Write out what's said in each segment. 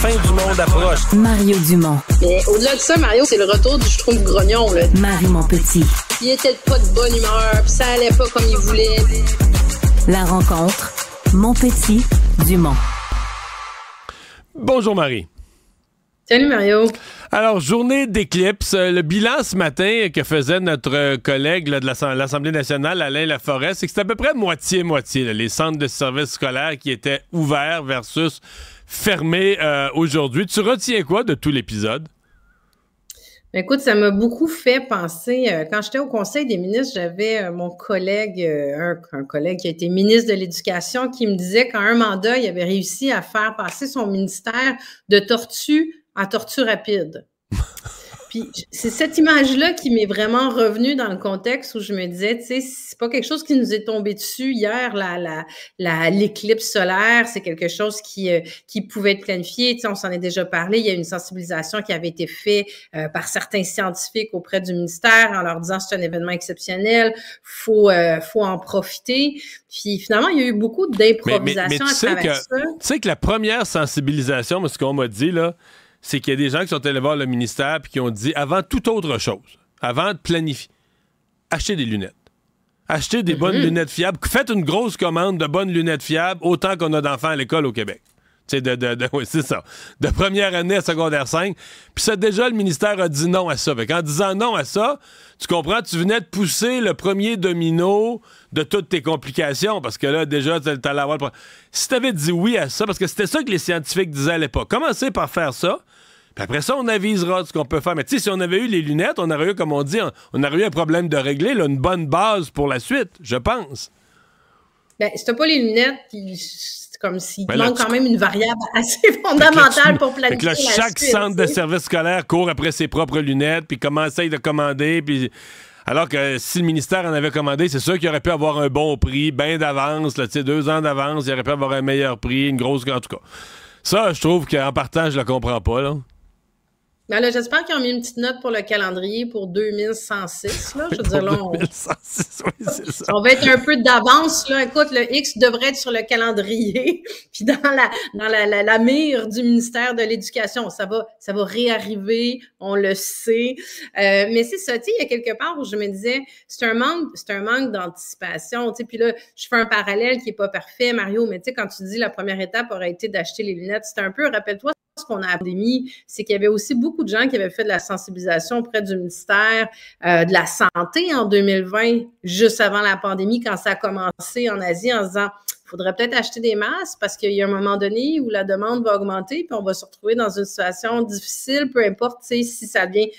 fin du monde approche. Mario Dumont. Mais au-delà de ça, Mario, c'est le retour du je trouve grognon. Marie, mon petit. Il était pas de bonne humeur, pis ça allait pas comme il voulait. La rencontre, mon petit Dumont. Bonjour Marie. Salut Mario. Alors, journée d'éclipse. Euh, le bilan ce matin que faisait notre euh, collègue de l'Assemblée nationale, Alain Laforêt, c'est que c'est à peu près moitié-moitié. Les centres de services scolaires qui étaient ouverts versus fermés euh, aujourd'hui. Tu retiens quoi de tout l'épisode? Ben, écoute, ça m'a beaucoup fait penser. quand j'étais au Conseil des ministres, j'avais mon collègue, un, un, collègue qui a été ministre de l'Éducation, qui me disait qu'en un mandat, il avait réussi à faire passer son ministère de tortue en torture rapide. Puis c'est cette image-là qui m'est vraiment revenue dans le contexte où je me disais, tu sais, c'est pas quelque chose qui nous est tombé dessus hier, la, l'éclipse solaire, c'est quelque chose qui, euh, qui pouvait être planifié. Tu sais, on s'en est déjà parlé. Il y a une sensibilisation qui avait été faite euh, par certains scientifiques auprès du ministère en leur disant c'est un événement exceptionnel, faut, euh, faut en profiter. Puis finalement, il y a eu beaucoup d'improvisation tu à sais que, Tu sais que la première sensibilisation, ce qu'on m'a dit, là, c'est qu'il y a des gens qui sont allés voir le ministère et qui ont dit avant toute autre chose, avant de planifier, achetez des lunettes. Achetez des bonnes mhm. lunettes fiables. Faites une grosse commande de bonnes lunettes fiables autant qu'on a d'enfants à l'école au Québec. C'est de, de, c'est ça. De première année à secondaire 5. Puis ça, déjà, le ministère a dit non à ça. en disant non à ça, tu comprends, tu venais de pousser le premier domino de toutes tes complications. Parce que là, déjà, tu allais avoir le Si tu avais dit oui à ça, parce que c'était ça que les scientifiques disaient à l'époque, commencez par faire ça. Puis après ça, on avisera ce qu'on peut faire. Mais tu sais, si on avait eu les lunettes, on aurait eu, comme on dit, on aurait eu un problème de régler, là, une bonne base pour la suite, je pense. Ben, si pas les lunettes, c'est comme s'il ben quand même une variable assez fondamentale pour planifier là, chaque centre de service scolaire court après ses propres lunettes, puis commence à de commander, puis... Alors que si le ministère en avait commandé, c'est sûr qu'il aurait pu avoir un bon prix, bien d'avance, deux ans d'avance, il aurait pu avoir un meilleur prix, une grosse... En tout cas, ça, je trouve qu'en partant, je le comprends pas, là. Ben j'espère qu'ils ont mis une petite note pour le calendrier pour 2106. Là. Je veux dire, là, on... c'est ça. on va être un peu d'avance. Là. Écoute, le X devrait être sur le calendrier, puis dans la, dans la, la, mire du ministère de l'Éducation. Ça va, ça va réarriver, on le sait. Euh, mais c'est ça, il y a quelque part où je me disais, c'est un manque, c'est un manque d'anticipation. Puis là, je fais un parallèle qui n'est pas parfait, Mario, mais tu sais, quand tu dis la première étape aurait été d'acheter les lunettes, c'est un peu, rappelle-toi, qu'on a pandémie, c'est qu'il y avait aussi beaucoup de gens qui avaient fait de la sensibilisation auprès du ministère euh, de la Santé en 2020, juste avant la pandémie, quand ça a commencé en Asie, en se disant faudrait peut-être acheter des masques parce qu'il y a un moment donné où la demande va augmenter, puis on va se retrouver dans une situation difficile, peu importe si ça devient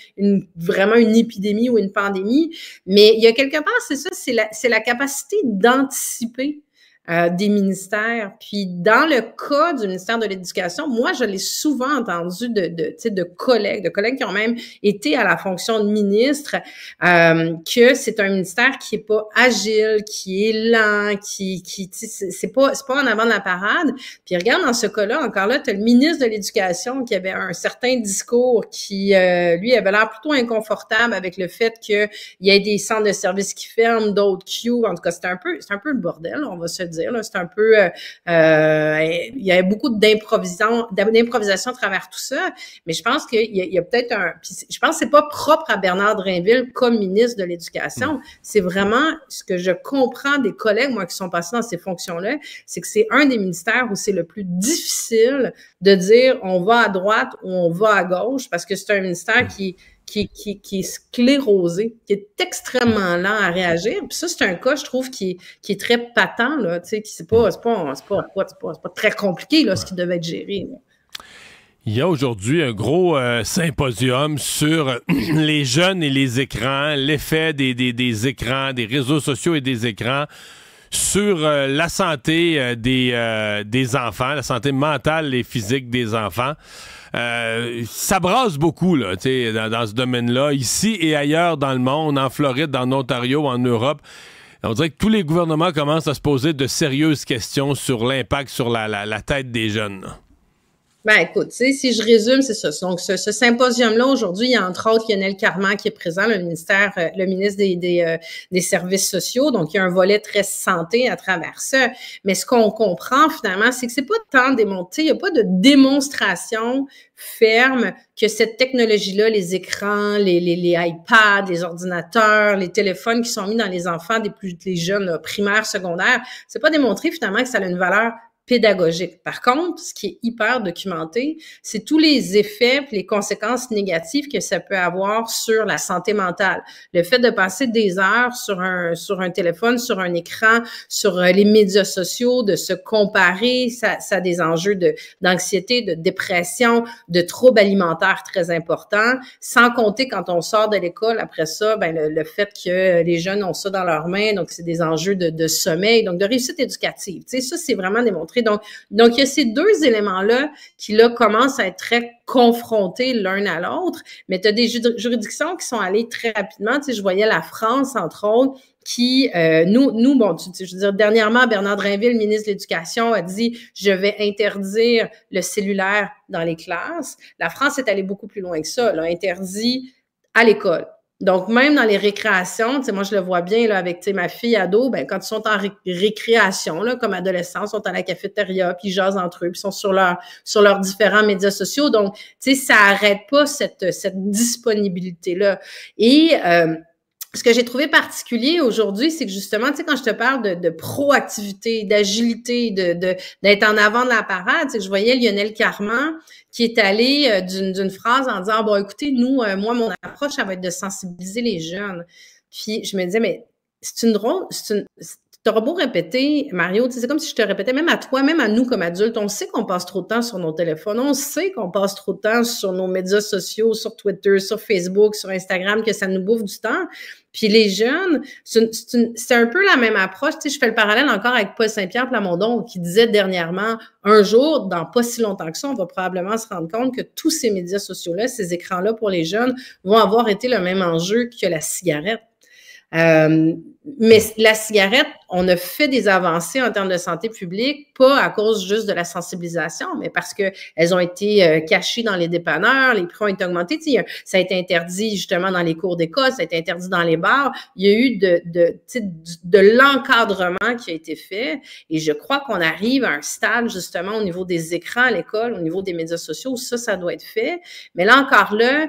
vraiment une épidémie ou une pandémie. Mais il y a quelque part, c'est ça, c'est la, capacité d'anticiper euh, des ministères. Puis dans le cas du ministère de l'Éducation, moi, je l'ai souvent entendu de, de, de collègues, de collègues qui ont même été à la fonction de ministre, euh, que c'est un ministère qui est pas agile, qui est lent, qui, qui c'est pas, pas en avant de la parade. Puis regarde, dans ce cas-là, encore là, tu as le ministre de l'Éducation qui avait un certain discours qui, euh, lui, avait l'air plutôt inconfortable avec le fait qu'il y ait des centres de services qui ferment, d'autres qui En tout cas, c'était un peu, c'est un peu le bordel, on va se c'est un peu, euh, euh, il y a beaucoup d'improvisation, d'improvisation à travers tout ça, mais je pense qu'il y a, peut-être un, je pense que c'est pas propre à Bernard Drinville comme ministre de l'Éducation. Mm. C'est vraiment ce que je comprends des collègues, moi, qui sont passés dans ces fonctions-là, c'est que c'est un des ministères où c'est le plus difficile de dire on va à droite ou on va à gauche parce que c'est un ministère mm. qui qui, qui, est sclérosé, qui est extrêmement lent à réagir. Puis ça, c'est un cas, je trouve, qui, est très patent, là, tu sais, qui c'est pas, pas, très compliqué, là, ce qui devait être géré. Il y a aujourd'hui un gros euh, symposium sur euh, les jeunes et les écrans, l'effet des écrans, des réseaux sociaux et des écrans sur euh, la santé euh, des, euh, des enfants, la santé mentale et physique des enfants. ça brasse beaucoup là, dans, dans ce domaine-là, ici et ailleurs dans le monde, en Floride, en Ontario, en Europe. On dirait que tous les gouvernements commencent à se poser de sérieuses questions sur l'impact sur la, la, la tête des jeunes. Ben, écoute, si je résume, c'est ça. Donc, ce, ce symposium-là, aujourd'hui, il y a entre autres Lionel Carman qui est présent, le ministère, euh, le ministre des, des, euh, des, Services sociaux. Donc, il y a un volet très santé à travers ça. Mais ce qu'on comprend finalement, c'est que c'est pas tant démontré. Il n'y a pas de démonstration ferme que cette technologie-là, les écrans, les, les, les, iPads, les ordinateurs, les téléphones qui sont mis dans les enfants des plus les jeunes euh, primaires, secondaires, c'est pas démontré finalement que ça a une valeur pédagogique. Par contre, ce qui est hyper documenté, c'est tous les effets les conséquences négatives que ça peut avoir sur la santé mentale. Le fait de passer des heures sur un, sur un téléphone, sur un écran, sur euh, les médias sociaux, de se comparer, ça, a des enjeux d'anxiété, de, dépression, de troubles alimentaires très importants, sans compter quand on sort de l'école, après ça, ben, le, fait que les jeunes ont ça dans leurs mains, donc c'est des enjeux de, de sommeil, donc de réussite éducative. Tu sais, ça, c'est vraiment démontré donc, il y a ces deux éléments-là qui, là, commencent à être très confrontés l'un à l'autre, mais tu as des juridictions qui sont allées très rapidement. Tu sais, je voyais la France, entre autres, qui, euh, nous, nous, bon, je veux dire, dernièrement, Bernard Drinville, ministre de l'Éducation, a dit « je vais interdire le cellulaire dans les classes ». La France est allée beaucoup plus loin que ça, elle interdit à l'école, donc, même dans les récréations, tu sais, moi, je le vois bien là, avec tu ma fille ado, ben, quand ils sont en récréation, là, comme adolescents, ils sont à la cafétéria, puis ils jasent entre eux, puis ils sont sur, sur leurs différents médias sociaux. Donc, tu sais, ça n'arrête pas cette, cette disponibilité-là. Et... Euh, ce que j'ai trouvé particulier aujourd'hui, c'est que justement, tu sais, quand je te parle de, proactivité, d'agilité, de d'être en avant de la parade, tu sais, je voyais Lionel Carman qui est allé euh, d'une phrase en disant, bon, écoutez, nous, euh, moi, mon approche, ça va être de sensibiliser les jeunes. Puis je me disais, mais c'est une drôle, c'est une, t'auras beau répéter, Mario, c'est comme si je te répétais, même à toi, même à nous comme adultes, on sait qu'on passe trop de temps sur nos téléphones, on sait qu'on passe trop de temps sur nos médias sociaux, sur Twitter, sur Facebook, sur Instagram, que ça nous bouffe du temps. Puis les jeunes, c'est un peu la même approche. Tu je fais le parallèle encore avec Paul Saint-Pierre Plamondon qui disait dernièrement, un jour, dans pas si longtemps que ça, on va probablement se rendre compte que tous ces médias sociaux-là, ces écrans-là pour les jeunes vont avoir été le même enjeu que la cigarette. Euh, mais la cigarette, on a fait des avancées en termes de santé publique, pas à cause juste de la sensibilisation, mais parce que elles ont été euh, cachées dans les dépanneurs, les prix ont été augmentés. ça a été interdit justement dans les cours d'école, ça a été interdit dans les bars. Il y a eu de, de, de l'encadrement qui a été fait. Et je crois qu'on arrive à un stade justement au niveau des écrans à l'école, au niveau des médias sociaux, où ça, ça doit être fait. Mais là encore là, euh,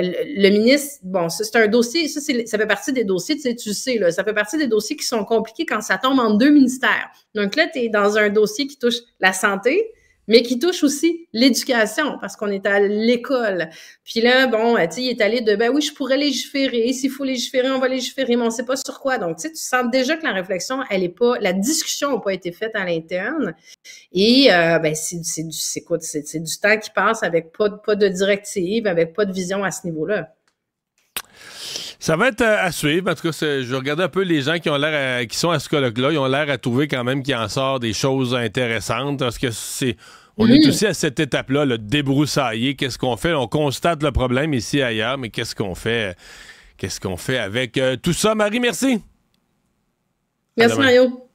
le, ministre, bon, c'est un dossier, ça, ça fait partie des dossiers, tu sais, tu sais là, ça fait partie des dossiers qui sont compliqués quand ça tombe en deux ministères. Donc là, tu es dans un dossier qui touche la santé, mais qui touche aussi l'éducation, parce qu'on est à l'école. Puis là, bon, euh, tu sais, il est allé de, ben oui, je pourrais légiférer, s'il faut légiférer, on va légiférer, mais on ne sait pas sur quoi. Donc, tu sais, tu sens déjà que la réflexion, elle est pas, la discussion n'a pas été faite à l'interne. Et, euh, bien, c'est du, temps qui passe avec pas, pas de directive, avec pas de vision à ce niveau-là. Ça va être euh, à suivre. En tout cas, je regarder un peu les gens qui ont l'air qui sont à ce colloque-là. Ils ont l'air à trouver quand même qu'il en sort des choses intéressantes. Parce que c'est. On est mm. aussi à cette étape-là, le débroussailler. Qu'est-ce qu'on fait? On constate le problème ici ailleurs, mais qu'est-ce qu'on fait? Euh, qu'est-ce qu'on fait avec euh, tout ça? Marie, merci. Merci, Mario.